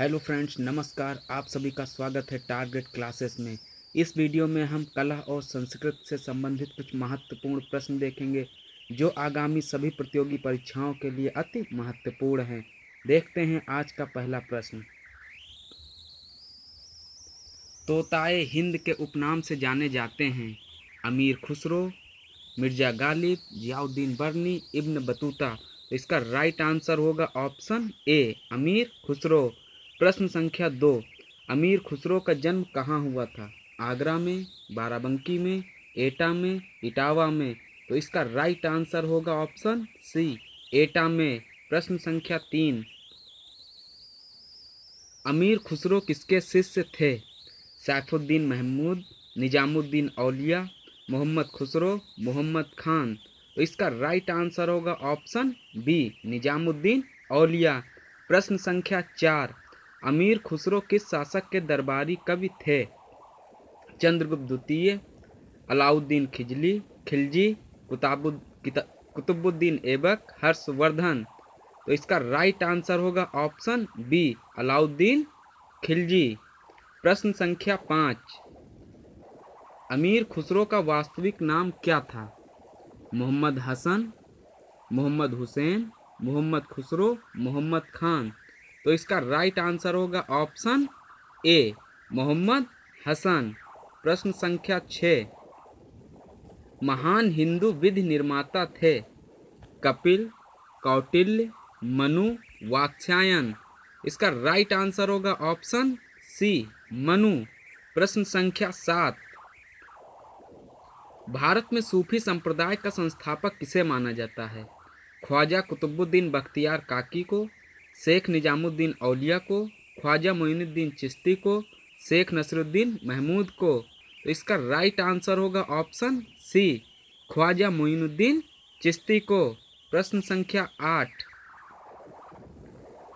hello friends नमस्कार आप सभी का स्वागत है टारगेट क्लासेस में इस वीडियो में हम कला और संस्कृत से संबंधित कुछ महत्वपूर्ण प्रश्न देखेंगे जो आगामी सभी प्रतियोगी परीक्षाओं के लिए अति महत्वपूर्ण हैं देखते हैं आज का पहला प्रश्न तोताए हिंद के उपनाम से जाने जाते हैं अमीर खुसरो मिर्जा गालिब जियाउद्दीन बर्नी इब्न बतूता इसका राइट आंसर होगा ऑप्शन ए अमीर खुसरो प्रश्न संख्या दो अमीर खुसरो का जन्म कहाँ हुआ था आगरा में बाराबंकी में एटा में इटावा में तो इसका राइट आंसर होगा ऑप्शन सी एटा में प्रश्न संख्या तीन अमीर खुसरो किसके शिष्य थे सैफुद्दीन महमूद निजामुद्दीन औलिया मोहम्मद खुसरो मोहम्मद खान तो इसका राइट आंसर होगा ऑप्शन बी निजामुद्दीन औलिया प्रश्न संख्या चार अमीर खुसरो किस शासक के दरबारी कवि थे चंद्रगुप्त द्वितीय अलाउद्दीन खिजली खिलजी कुताबु कुतुबुद्दीन एबक हर्षवर्धन तो इसका राइट आंसर होगा ऑप्शन बी अलाउद्दीन खिलजी प्रश्न संख्या पाँच अमीर खुसरो का वास्तविक नाम क्या था मोहम्मद हसन मोहम्मद हुसैन मोहम्मद खुसरो मोहम्मद खान तो इसका राइट आंसर होगा ऑप्शन ए मोहम्मद हसन प्रश्न संख्या छ महान हिंदू विधि निर्माता थे कपिल कौटिल्य मनु वात्स्यायन इसका राइट आंसर होगा ऑप्शन सी मनु प्रश्न संख्या सात भारत में सूफी संप्रदाय का संस्थापक किसे माना जाता है ख्वाजा कुतुबुद्दीन बख्तियार काकी को शेख निजामुद्दीन अलिया को ख्वाजा मोइनुद्दीन चिश्ती को शेख नसरुद्दीन महमूद को तो इसका राइट आंसर होगा ऑप्शन सी ख्वाजा मोइनुद्दीन चिश्ती को प्रश्न संख्या आठ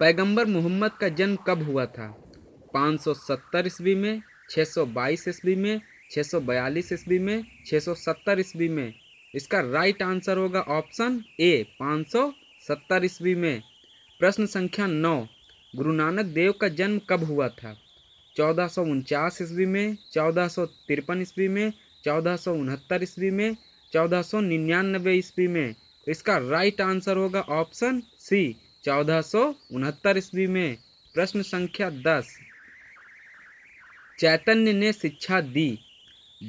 पैगंबर मोहम्मद का जन्म कब हुआ था 570 ईस्वी में 622 ईस्वी में 642 ईस्वी में 670 ईस्वी में इसका राइट आंसर होगा ऑप्शन ए 570 ईस्वी में प्रश्न संख्या नौ गुरु नानक देव का जन्म कब हुआ था चौदह सौ उनचास ईस्वी में चौदह सौ तिरपन ईस्वी में चौदह सौ उनहत्तर ईस्वी में चौदह सौ निन्यानबे ईस्वी में तो इसका राइट आंसर होगा ऑप्शन सी चौदह सौ उनहत्तर ईस्वी में प्रश्न संख्या दस चैतन्य ने शिक्षा दी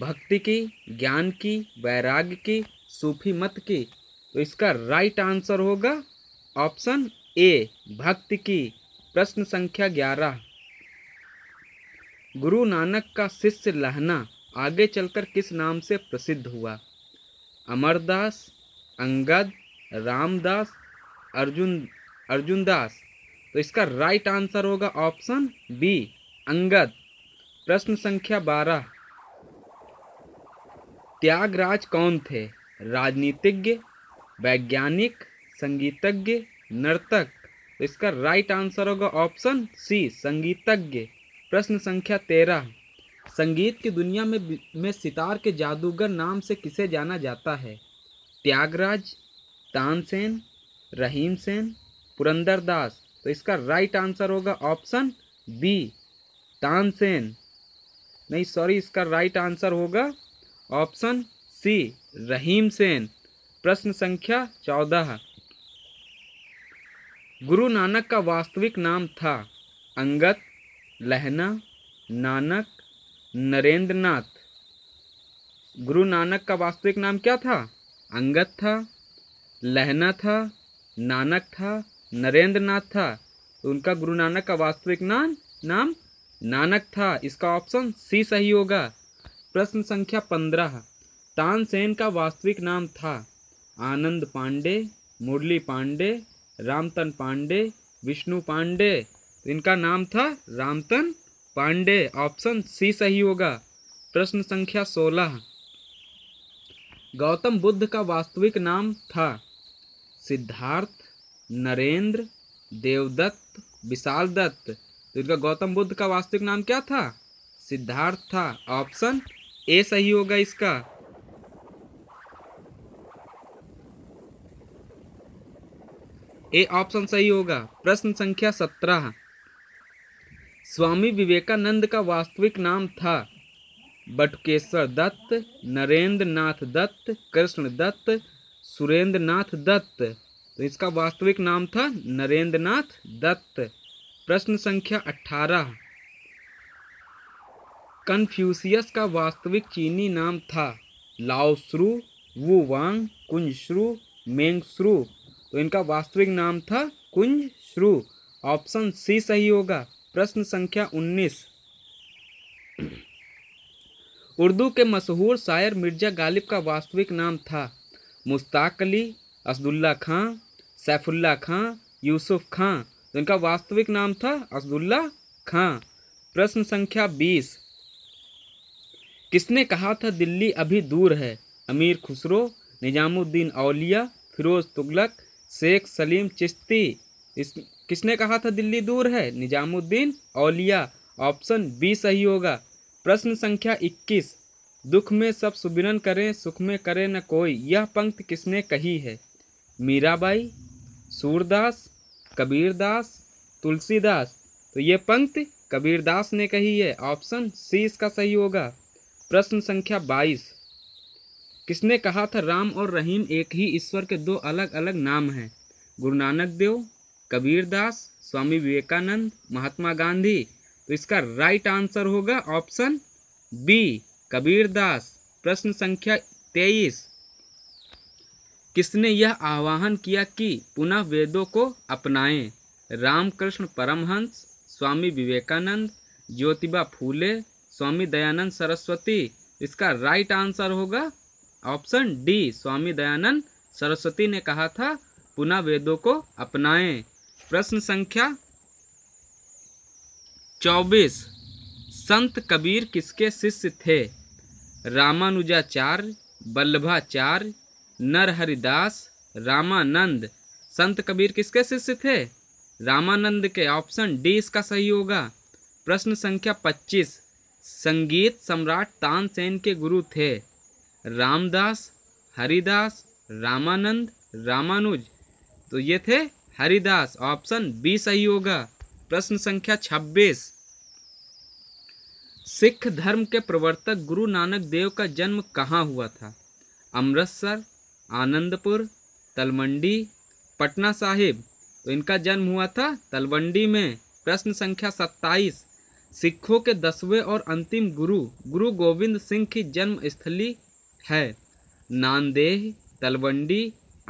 भक्ति की ज्ञान की वैराग्य की सूफी मत की तो इसका राइट आंसर होगा ऑप्शन ए भक्त की प्रश्न संख्या ग्यारह गुरु नानक का शिष्य लहना आगे चलकर किस नाम से प्रसिद्ध हुआ अमरदास अंगद रामदास अर्जुन अर्जुनदास तो इसका राइट आंसर होगा ऑप्शन बी अंगद प्रश्न संख्या बारह त्यागराज कौन थे राजनीतिज्ञ वैज्ञानिक संगीतज्ञ नर्तक तो इसका राइट आंसर होगा ऑप्शन सी संगीतज्ञ प्रश्न संख्या तेरह संगीत की दुनिया में में सितार के जादूगर नाम से किसे जाना जाता है त्यागराज तानसेन रहीम सेन पुरंदर दास तो इसका राइट आंसर होगा ऑप्शन बी तानसेन नहीं सॉरी इसका राइट आंसर होगा ऑप्शन सी रहीम सेन प्रश्न संख्या चौदह गुरु नानक का वास्तविक नाम था अंगत लहना नानक नरेंद्रनाथ गुरु नानक का वास्तविक नाम क्या था अंगत था लहना था नानक था नरेंद्रनाथ था तो उनका गुरु नानक का वास्तविक नाम नाम नानक था इसका ऑप्शन सी सही होगा प्रश्न संख्या पंद्रह तानसेन का वास्तविक नाम था आनंद पांडे मुरली पांडे रामतन पांडे विष्णु पांडे तो इनका नाम था रामतन पांडे ऑप्शन सी सही होगा प्रश्न संख्या सोलह गौतम बुद्ध का वास्तविक नाम था सिद्धार्थ नरेंद्र देवदत्त विशाल दत्त तो इनका गौतम बुद्ध का वास्तविक नाम क्या था सिद्धार्थ था ऑप्शन ए सही होगा इसका ए ऑप्शन सही होगा प्रश्न संख्या सत्रह स्वामी विवेकानंद का वास्तविक नाम था बटकेश्वर दत्त नरेंद्र नाथ दत्त कृष्ण दत्त सुरेंद्र नाथ दत्त तो इसका वास्तविक नाम था नरेंद्र नाथ दत्त प्रश्न संख्या अठारह कन्फ्यूसियस का वास्तविक चीनी नाम था लाओश्रु वांग कुंजश्रु मेंगश्रु तो इनका वास्तविक नाम था कुंज श्रु ऑप्शन सी सही होगा प्रश्न संख्या उन्नीस उर्दू के मशहूर शायर मिर्जा गालिब का वास्तविक नाम था मुश्ताक अली असदुल्ला खां सैफुल्ला खां यूसुफ खां तो इनका वास्तविक नाम था असदुल्ला खां प्रश्न संख्या बीस किसने कहा था दिल्ली अभी दूर है अमीर खुसरो निजामुद्दीन अलिया फिरोज़ तुगलक शेख सलीम चिश्ती इस किसने कहा था दिल्ली दूर है निजामुद्दीन औलिया ऑप्शन बी सही होगा प्रश्न संख्या 21 दुख में सब सुबिरन करें सुख में करे न कोई यह पंक्ति किसने कही है मीराबाई सूरदास कबीरदास तुलसीदास तो ये पंक्ति कबीरदास ने कही है ऑप्शन सी इसका सही होगा प्रश्न संख्या 22 किसने कहा था राम और रहीम एक ही ईश्वर के दो अलग अलग नाम हैं गुरु नानक देव कबीर दास स्वामी विवेकानंद महात्मा गांधी तो इसका राइट आंसर होगा ऑप्शन बी कबीर दास प्रश्न संख्या तेईस किसने यह आह्वान किया कि पुनः वेदों को अपनाएं रामकृष्ण परमहंस स्वामी विवेकानंद ज्योतिबा फूले स्वामी दयानंद सरस्वती इसका राइट आंसर होगा ऑप्शन डी स्वामी दयानंद सरस्वती ने कहा था पुनः वेदों को अपनाएं प्रश्न संख्या चौबीस संत कबीर किसके शिष्य थे रामानुजाचार्य बल्लभाचार्य नरहरिदास रामानंद संत कबीर किसके शिष्य थे रामानंद के ऑप्शन डी इसका सही होगा प्रश्न संख्या 25 संगीत सम्राट तानसेन के गुरु थे रामदास हरिदास रामानंद रामानुज तो ये थे हरिदास ऑप्शन बी सही होगा प्रश्न संख्या 26 सिख धर्म के प्रवर्तक गुरु नानक देव का जन्म कहाँ हुआ था अमृतसर आनंदपुर तलमंडी पटना साहिब तो इनका जन्म हुआ था तलवंडी में प्रश्न संख्या 27 सिखों के दसवें और अंतिम गुरु गुरु गोविंद सिंह की जन्म स्थली है नांदेह तलवंडी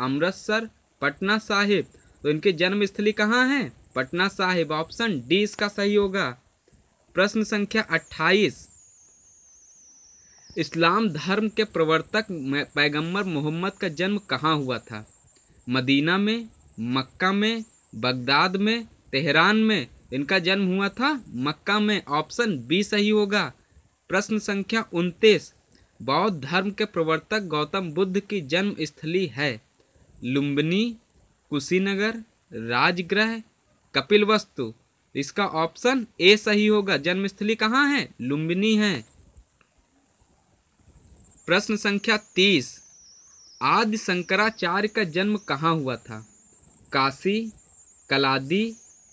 अमृतसर पटना साहिब तो इनके जन्म स्थली कहाँ है पटना साहिब ऑप्शन डी इसका सही होगा प्रश्न संख्या 28 इस्लाम धर्म के प्रवर्तक पैगंबर मोहम्मद का जन्म कहाँ हुआ था मदीना में मक्का में बगदाद में तेहरान में इनका जन्म हुआ था मक्का में ऑप्शन बी सही होगा प्रश्न संख्या उनतीस बौद्ध धर्म के प्रवर्तक गौतम बुद्ध की जन्म स्थली है लुम्बिनी कुशीनगर राजगृह कपिलवस्तु इसका ऑप्शन ए सही होगा जन्मस्थली कहाँ है लुम्बिनी है प्रश्न संख्या तीस आदि शंकराचार्य का जन्म कहाँ हुआ था काशी कलादी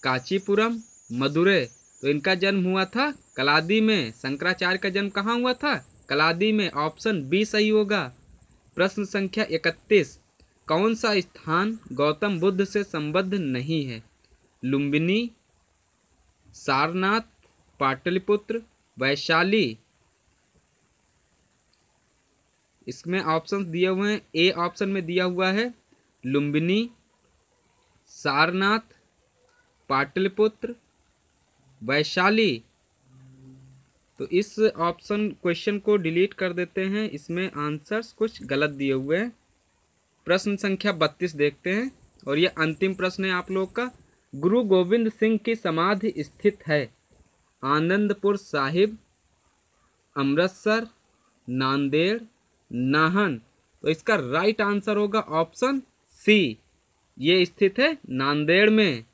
कांचीपुरम मदुरे तो इनका जन्म हुआ था कलादी में शंकराचार्य का जन्म कहाँ हुआ था कलादी में ऑप्शन बी सही होगा प्रश्न संख्या इकतीस कौन सा स्थान गौतम बुद्ध से संबद्ध नहीं है लुम्बिनी सारनाथ पाटलिपुत्र वैशाली इसमें ऑप्शन दिए हुए हैं ए ऑप्शन में दिया हुआ है लुम्बिनी सारनाथ पाटलिपुत्र वैशाली तो इस ऑप्शन क्वेश्चन को डिलीट कर देते हैं इसमें आंसर्स कुछ गलत दिए हुए हैं प्रश्न संख्या बत्तीस देखते हैं और यह अंतिम प्रश्न है आप लोग का गुरु गोविंद सिंह की समाधि स्थित है आनंदपुर साहिब अमृतसर नांदेड़ नाहन तो इसका राइट आंसर होगा ऑप्शन सी ये स्थित है नांदेड़ में